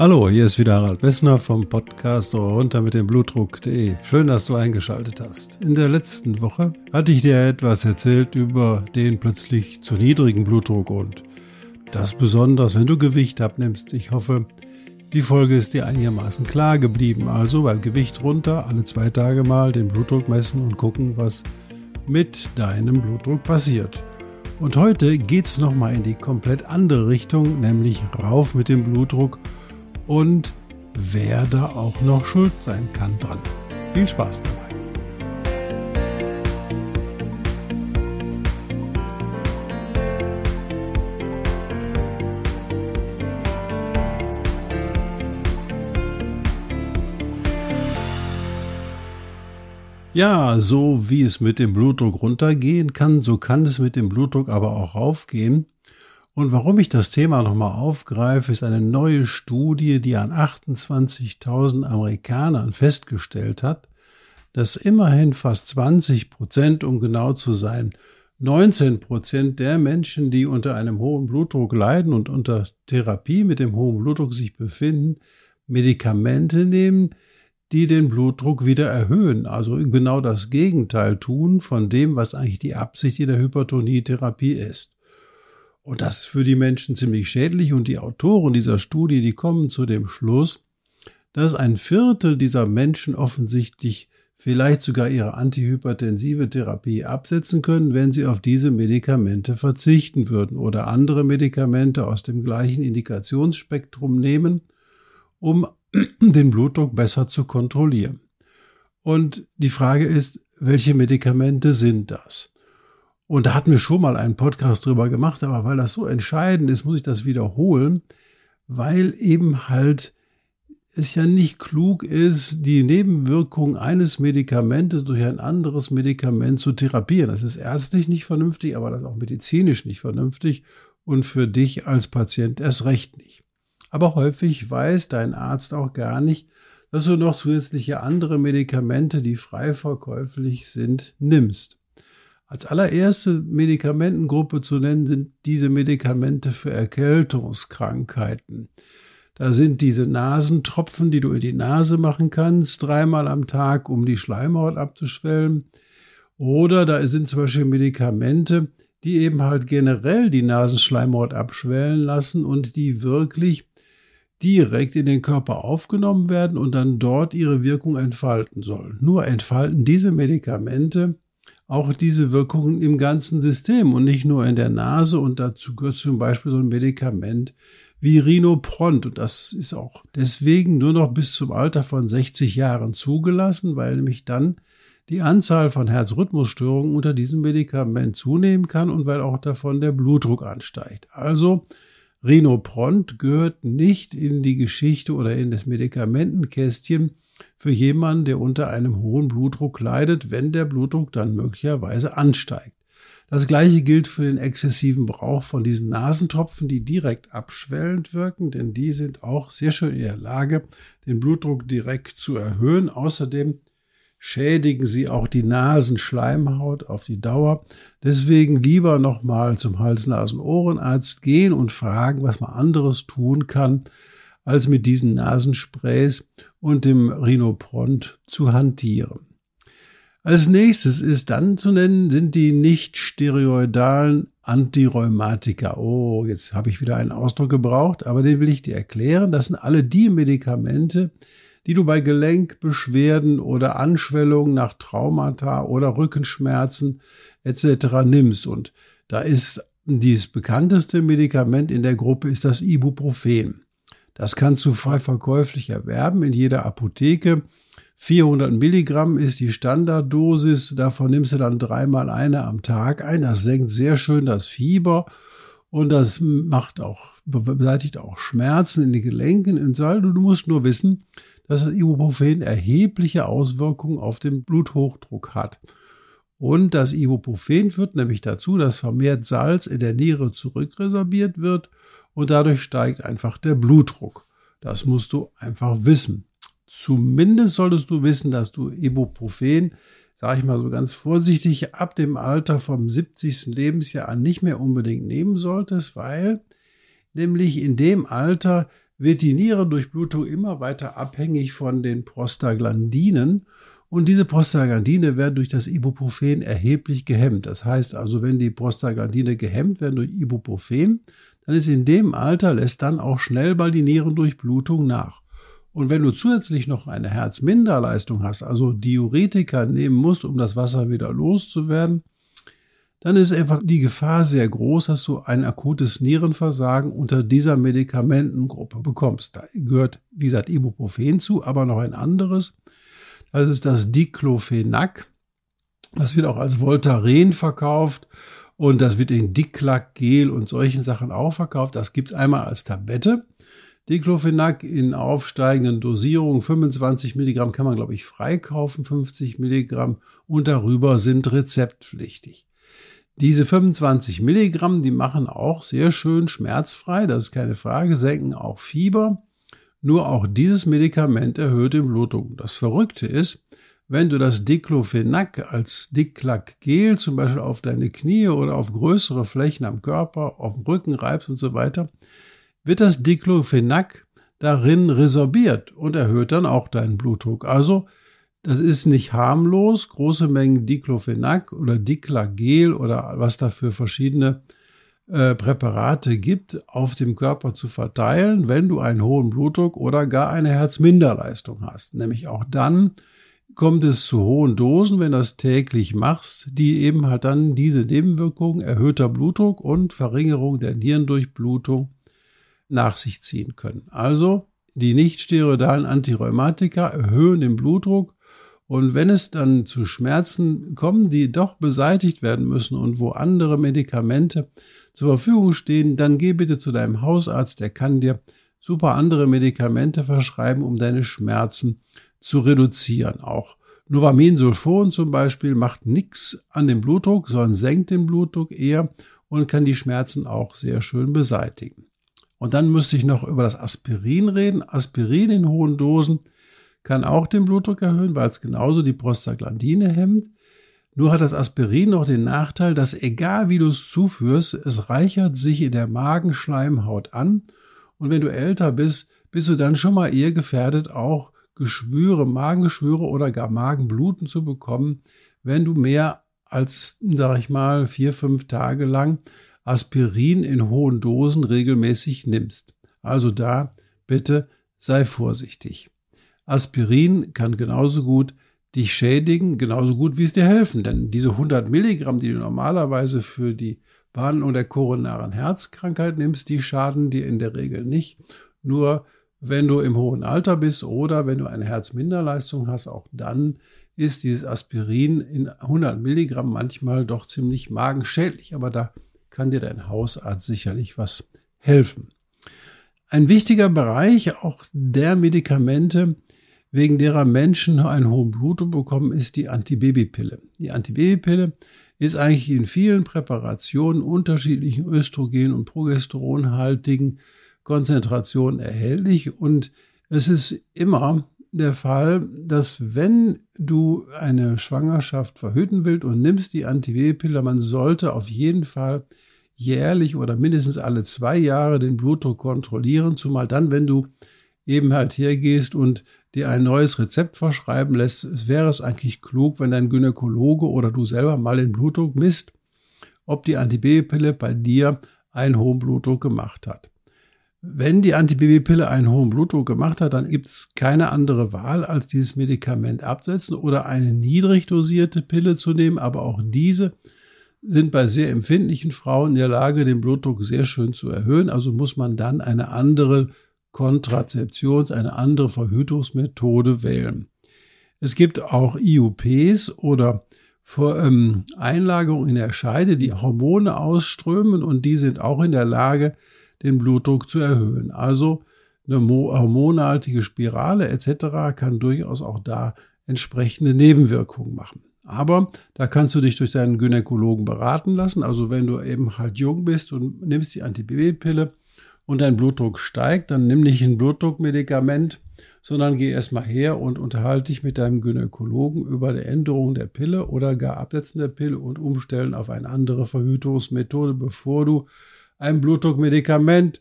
Hallo, hier ist wieder Harald Bessner vom Podcast runter mit dem Blutdruck.de. Schön, dass du eingeschaltet hast. In der letzten Woche hatte ich dir etwas erzählt über den plötzlich zu niedrigen Blutdruck und das besonders, wenn du Gewicht abnimmst. Ich hoffe, die Folge ist dir einigermaßen klar geblieben. Also beim Gewicht runter, alle zwei Tage mal den Blutdruck messen und gucken, was mit deinem Blutdruck passiert. Und heute geht es nochmal in die komplett andere Richtung, nämlich rauf mit dem Blutdruck und wer da auch noch schuld sein kann dran. Viel Spaß dabei. Ja, so wie es mit dem Blutdruck runtergehen kann, so kann es mit dem Blutdruck aber auch raufgehen. Und warum ich das Thema nochmal aufgreife, ist eine neue Studie, die an 28.000 Amerikanern festgestellt hat, dass immerhin fast 20 Prozent, um genau zu sein, 19 Prozent der Menschen, die unter einem hohen Blutdruck leiden und unter Therapie mit dem hohen Blutdruck sich befinden, Medikamente nehmen, die den Blutdruck wieder erhöhen. Also genau das Gegenteil tun von dem, was eigentlich die Absicht jeder Hypertonietherapie ist. Und das ist für die Menschen ziemlich schädlich. Und die Autoren dieser Studie, die kommen zu dem Schluss, dass ein Viertel dieser Menschen offensichtlich vielleicht sogar ihre antihypertensive Therapie absetzen können, wenn sie auf diese Medikamente verzichten würden oder andere Medikamente aus dem gleichen Indikationsspektrum nehmen, um den Blutdruck besser zu kontrollieren. Und die Frage ist, welche Medikamente sind das? Und da hatten wir schon mal einen Podcast drüber gemacht, aber weil das so entscheidend ist, muss ich das wiederholen, weil eben halt es ja nicht klug ist, die Nebenwirkung eines Medikamentes durch ein anderes Medikament zu therapieren. Das ist ärztlich nicht vernünftig, aber das ist auch medizinisch nicht vernünftig und für dich als Patient erst recht nicht. Aber häufig weiß dein Arzt auch gar nicht, dass du noch zusätzliche andere Medikamente, die frei verkäuflich sind, nimmst. Als allererste Medikamentengruppe zu nennen sind diese Medikamente für Erkältungskrankheiten. Da sind diese Nasentropfen, die du in die Nase machen kannst, dreimal am Tag, um die Schleimhaut abzuschwellen. Oder da sind zum Beispiel Medikamente, die eben halt generell die Nasenschleimhaut abschwellen lassen und die wirklich direkt in den Körper aufgenommen werden und dann dort ihre Wirkung entfalten sollen. Nur entfalten diese Medikamente auch diese Wirkungen im ganzen System und nicht nur in der Nase. Und dazu gehört zum Beispiel so ein Medikament wie Rhinopront. Und das ist auch deswegen nur noch bis zum Alter von 60 Jahren zugelassen, weil nämlich dann die Anzahl von Herzrhythmusstörungen unter diesem Medikament zunehmen kann und weil auch davon der Blutdruck ansteigt. Also Rhinopront gehört nicht in die Geschichte oder in das Medikamentenkästchen für jemanden, der unter einem hohen Blutdruck leidet, wenn der Blutdruck dann möglicherweise ansteigt. Das gleiche gilt für den exzessiven Brauch von diesen Nasentropfen, die direkt abschwellend wirken, denn die sind auch sehr schön in der Lage, den Blutdruck direkt zu erhöhen. Außerdem schädigen sie auch die Nasenschleimhaut auf die Dauer. Deswegen lieber nochmal zum Hals-Nasen-Ohrenarzt gehen und fragen, was man anderes tun kann, als mit diesen Nasensprays und dem Rhinopront zu hantieren. Als nächstes ist dann zu nennen, sind die nicht steroidalen Antirheumatika. Oh, jetzt habe ich wieder einen Ausdruck gebraucht, aber den will ich dir erklären. Das sind alle die Medikamente, die du bei Gelenkbeschwerden oder Anschwellungen nach Traumata oder Rückenschmerzen etc. nimmst. Und da ist das bekannteste Medikament in der Gruppe ist das Ibuprofen. Das kannst du frei verkäuflich erwerben in jeder Apotheke. 400 Milligramm ist die Standarddosis. Davon nimmst du dann dreimal eine am Tag ein. Das senkt sehr schön das Fieber und das macht auch, beseitigt auch Schmerzen in den Gelenken, in Salz. Du musst nur wissen, dass das Ibuprofen erhebliche Auswirkungen auf den Bluthochdruck hat. Und das Ibuprofen führt nämlich dazu, dass vermehrt Salz in der Niere zurückresorbiert wird und dadurch steigt einfach der Blutdruck. Das musst du einfach wissen. Zumindest solltest du wissen, dass du Ibuprofen sage ich mal so ganz vorsichtig, ab dem Alter vom 70. Lebensjahr an nicht mehr unbedingt nehmen solltest, weil nämlich in dem Alter wird die Nierendurchblutung immer weiter abhängig von den Prostaglandinen. Und diese Prostaglandine werden durch das Ibuprofen erheblich gehemmt. Das heißt also, wenn die Prostaglandine gehemmt werden durch Ibuprofen, dann ist in dem Alter, lässt dann auch schnell mal die Nierendurchblutung nach. Und wenn du zusätzlich noch eine Herzminderleistung hast, also Diuretika nehmen musst, um das Wasser wieder loszuwerden, dann ist einfach die Gefahr sehr groß, dass du ein akutes Nierenversagen unter dieser Medikamentengruppe bekommst. Da gehört, wie gesagt, Ibuprofen zu, aber noch ein anderes. Das ist das Diclofenac. Das wird auch als Voltaren verkauft und das wird in Diclac, Gel und solchen Sachen auch verkauft. Das gibt es einmal als Tablette. Diclofenac in aufsteigenden Dosierungen. 25 Milligramm kann man, glaube ich, freikaufen, 50 Milligramm und darüber sind rezeptpflichtig. Diese 25 Milligramm, die machen auch sehr schön schmerzfrei, das ist keine Frage, senken auch Fieber. Nur auch dieses Medikament erhöht die Blutung. Das Verrückte ist, wenn du das Diclofenac als Diclac-Gel zum Beispiel auf deine Knie oder auf größere Flächen am Körper, auf dem Rücken reibst und so weiter, wird das Diclofenac darin resorbiert und erhöht dann auch deinen Blutdruck. Also das ist nicht harmlos. Große Mengen Diclofenac oder Diclagel oder was dafür verschiedene äh, Präparate gibt, auf dem Körper zu verteilen, wenn du einen hohen Blutdruck oder gar eine Herzminderleistung hast. Nämlich auch dann kommt es zu hohen Dosen, wenn du das täglich machst, die eben halt dann diese Nebenwirkungen erhöhter Blutdruck und Verringerung der Nierendurchblutung nach sich ziehen können. Also die nicht nichtsteroidalen Antirheumatika erhöhen den Blutdruck und wenn es dann zu Schmerzen kommen, die doch beseitigt werden müssen und wo andere Medikamente zur Verfügung stehen, dann geh bitte zu deinem Hausarzt, der kann dir super andere Medikamente verschreiben, um deine Schmerzen zu reduzieren. Auch Novaminsulfon zum Beispiel macht nichts an dem Blutdruck, sondern senkt den Blutdruck eher und kann die Schmerzen auch sehr schön beseitigen. Und dann müsste ich noch über das Aspirin reden. Aspirin in hohen Dosen kann auch den Blutdruck erhöhen, weil es genauso die Prostaglandine hemmt. Nur hat das Aspirin noch den Nachteil, dass egal wie du es zuführst, es reichert sich in der Magenschleimhaut an. Und wenn du älter bist, bist du dann schon mal eher gefährdet, auch Geschwüre, Magengeschwüre oder gar Magenbluten zu bekommen, wenn du mehr als, sag ich mal, vier, fünf Tage lang Aspirin in hohen Dosen regelmäßig nimmst. Also da bitte sei vorsichtig. Aspirin kann genauso gut dich schädigen, genauso gut wie es dir helfen. Denn diese 100 Milligramm, die du normalerweise für die Behandlung der koronaren Herzkrankheit nimmst, die schaden dir in der Regel nicht. Nur wenn du im hohen Alter bist oder wenn du eine Herzminderleistung hast, auch dann ist dieses Aspirin in 100 Milligramm manchmal doch ziemlich magenschädlich. Aber da kann dir dein Hausarzt sicherlich was helfen. Ein wichtiger Bereich auch der Medikamente, wegen derer Menschen einen hohen Blutdruck bekommen, ist die Antibabypille. Die Antibabypille ist eigentlich in vielen Präparationen unterschiedlichen Östrogen- und Progesteronhaltigen Konzentrationen erhältlich und es ist immer der Fall, dass wenn du eine Schwangerschaft verhüten willst und nimmst die Antiwehepille, man sollte auf jeden Fall jährlich oder mindestens alle zwei Jahre den Blutdruck kontrollieren, zumal dann, wenn du eben halt hergehst und dir ein neues Rezept verschreiben lässt, es wäre es eigentlich klug, wenn dein Gynäkologe oder du selber mal den Blutdruck misst, ob die Antibabypille bei dir einen hohen Blutdruck gemacht hat. Wenn die Antibabypille einen hohen Blutdruck gemacht hat, dann gibt es keine andere Wahl, als dieses Medikament absetzen oder eine niedrig dosierte Pille zu nehmen. Aber auch diese sind bei sehr empfindlichen Frauen in der Lage, den Blutdruck sehr schön zu erhöhen. Also muss man dann eine andere Kontrazeptions-, eine andere Verhütungsmethode wählen. Es gibt auch IUPs oder ähm, Einlagerungen in der Scheide, die Hormone ausströmen und die sind auch in der Lage, den Blutdruck zu erhöhen. Also eine hormonartige Spirale etc. kann durchaus auch da entsprechende Nebenwirkungen machen. Aber da kannst du dich durch deinen Gynäkologen beraten lassen. Also wenn du eben halt jung bist und nimmst die Antibabypille und dein Blutdruck steigt, dann nimm nicht ein Blutdruckmedikament, sondern geh erstmal her und unterhalte dich mit deinem Gynäkologen über die Änderung der Pille oder gar Absetzen der Pille und Umstellen auf eine andere Verhütungsmethode, bevor du ein Blutdruckmedikament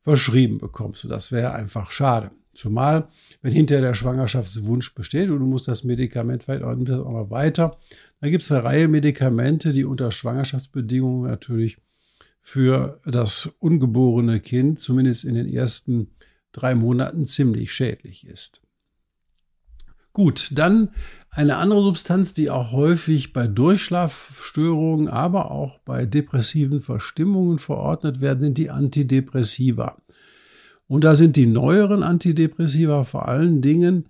verschrieben bekommst. Und das wäre einfach schade. Zumal, wenn hinterher der Schwangerschaftswunsch besteht und du musst das Medikament vielleicht auch noch weiter, dann gibt es eine Reihe Medikamente, die unter Schwangerschaftsbedingungen natürlich für das ungeborene Kind, zumindest in den ersten drei Monaten, ziemlich schädlich ist. Gut, dann eine andere Substanz, die auch häufig bei Durchschlafstörungen, aber auch bei depressiven Verstimmungen verordnet werden, sind die Antidepressiva. Und da sind die neueren Antidepressiva vor allen Dingen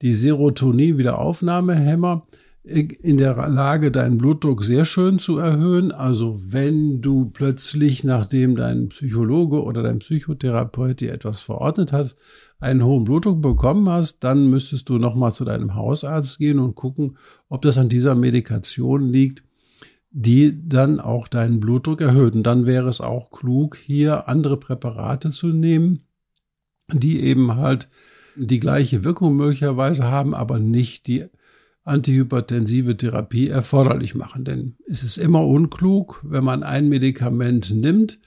die Serotonin-Wiederaufnahmehämmer, in der Lage, deinen Blutdruck sehr schön zu erhöhen. Also wenn du plötzlich, nachdem dein Psychologe oder dein Psychotherapeut dir etwas verordnet hat, einen hohen Blutdruck bekommen hast, dann müsstest du nochmal zu deinem Hausarzt gehen und gucken, ob das an dieser Medikation liegt, die dann auch deinen Blutdruck erhöht. Und dann wäre es auch klug, hier andere Präparate zu nehmen, die eben halt die gleiche Wirkung möglicherweise haben, aber nicht die antihypertensive Therapie erforderlich machen. Denn es ist immer unklug, wenn man ein Medikament nimmt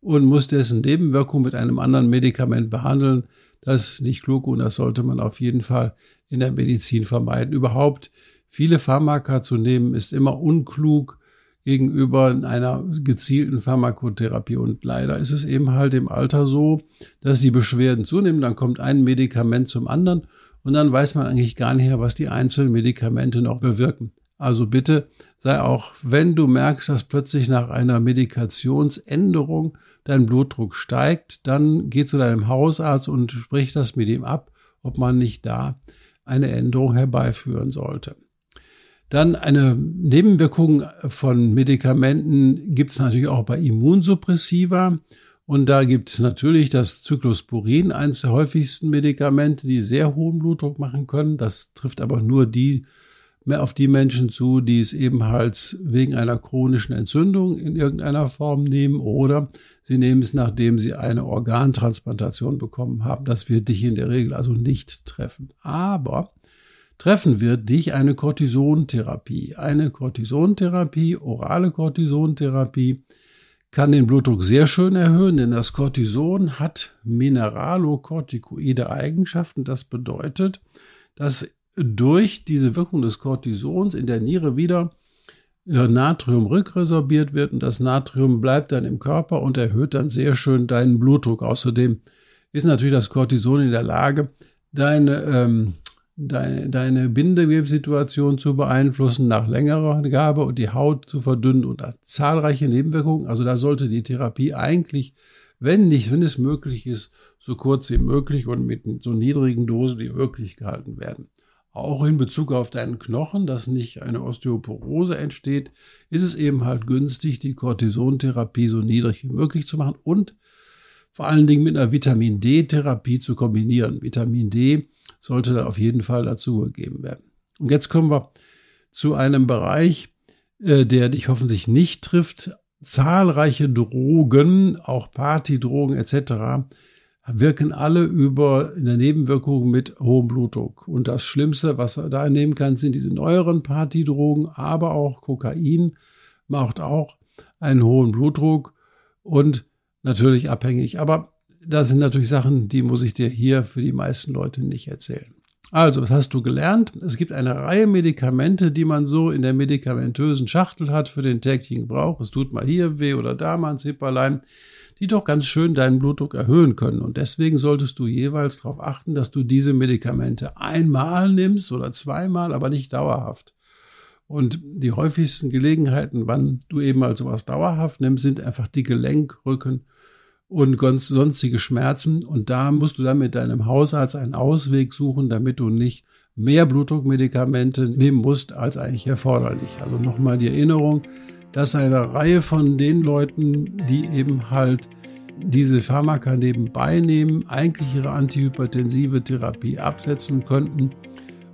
und muss dessen Nebenwirkung mit einem anderen Medikament behandeln. Das ist nicht klug und das sollte man auf jeden Fall in der Medizin vermeiden. Überhaupt viele Pharmaka zu nehmen ist immer unklug gegenüber einer gezielten Pharmakotherapie. Und leider ist es eben halt im Alter so, dass die Beschwerden zunehmen, dann kommt ein Medikament zum anderen und dann weiß man eigentlich gar nicht mehr, was die einzelnen Medikamente noch bewirken. Also bitte sei auch, wenn du merkst, dass plötzlich nach einer Medikationsänderung dein Blutdruck steigt, dann geh zu deinem Hausarzt und sprich das mit ihm ab, ob man nicht da eine Änderung herbeiführen sollte. Dann eine Nebenwirkung von Medikamenten gibt es natürlich auch bei Immunsuppressiva. Und da gibt es natürlich das Zyklosporin, eines der häufigsten Medikamente, die sehr hohen Blutdruck machen können. Das trifft aber nur die mehr auf die Menschen zu, die es eben halt wegen einer chronischen Entzündung in irgendeiner Form nehmen oder sie nehmen es, nachdem sie eine Organtransplantation bekommen haben. Das wird dich in der Regel also nicht treffen. Aber treffen wird dich eine Cortisontherapie. Eine Cortisontherapie, orale Cortisontherapie kann den Blutdruck sehr schön erhöhen, denn das Cortison hat mineralokortikoide Eigenschaften. Das bedeutet, dass durch diese Wirkung des Cortisons in der Niere wieder äh, Natrium rückresorbiert wird und das Natrium bleibt dann im Körper und erhöht dann sehr schön deinen Blutdruck. Außerdem ist natürlich das Cortison in der Lage, deine ähm, deine, deine Bindegewebssituation zu beeinflussen nach längerer Gabe und die Haut zu verdünnen und zahlreiche Nebenwirkungen. Also da sollte die Therapie eigentlich, wenn nicht, wenn es möglich ist, so kurz wie möglich und mit so niedrigen Dosen wie möglich gehalten werden. Auch in Bezug auf deinen Knochen, dass nicht eine Osteoporose entsteht, ist es eben halt günstig, die Cortisontherapie so niedrig wie möglich zu machen und vor allen Dingen mit einer Vitamin D-Therapie zu kombinieren. Vitamin D sollte da auf jeden Fall dazugegeben werden. Und jetzt kommen wir zu einem Bereich, äh, der dich hoffentlich nicht trifft. Zahlreiche Drogen, auch Partydrogen etc., wirken alle über in der Nebenwirkung mit hohem Blutdruck. Und das Schlimmste, was er da nehmen kann, sind diese neueren Partydrogen, aber auch Kokain macht auch einen hohen Blutdruck und natürlich abhängig. Aber da sind natürlich Sachen, die muss ich dir hier für die meisten Leute nicht erzählen. Also, was hast du gelernt? Es gibt eine Reihe Medikamente, die man so in der medikamentösen Schachtel hat für den täglichen Gebrauch. Es tut mal hier weh oder da mal ein Zipperlein, die doch ganz schön deinen Blutdruck erhöhen können. Und deswegen solltest du jeweils darauf achten, dass du diese Medikamente einmal nimmst oder zweimal, aber nicht dauerhaft. Und die häufigsten Gelegenheiten, wann du eben mal sowas dauerhaft nimmst, sind einfach die Gelenk-, Rücken- und sonstige Schmerzen. Und da musst du dann mit deinem Hausarzt einen Ausweg suchen, damit du nicht mehr Blutdruckmedikamente nehmen musst als eigentlich erforderlich. Also nochmal die Erinnerung, dass eine Reihe von den Leuten, die eben halt diese Pharmaka nebenbei nehmen, eigentlich ihre antihypertensive Therapie absetzen könnten.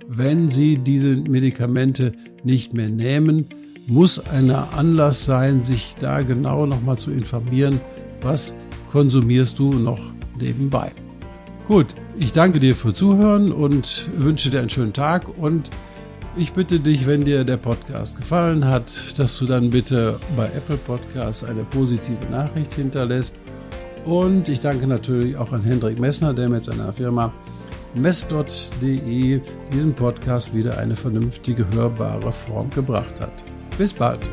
Wenn sie diese Medikamente nicht mehr nehmen, muss ein Anlass sein, sich da genau nochmal zu informieren, was konsumierst du noch nebenbei. Gut, ich danke dir für Zuhören und wünsche dir einen schönen Tag und ich bitte dich, wenn dir der Podcast gefallen hat, dass du dann bitte bei Apple Podcasts eine positive Nachricht hinterlässt. Und ich danke natürlich auch an Hendrik Messner, der mit seiner Firma mess.de diesen Podcast wieder eine vernünftige, hörbare Form gebracht hat. Bis bald!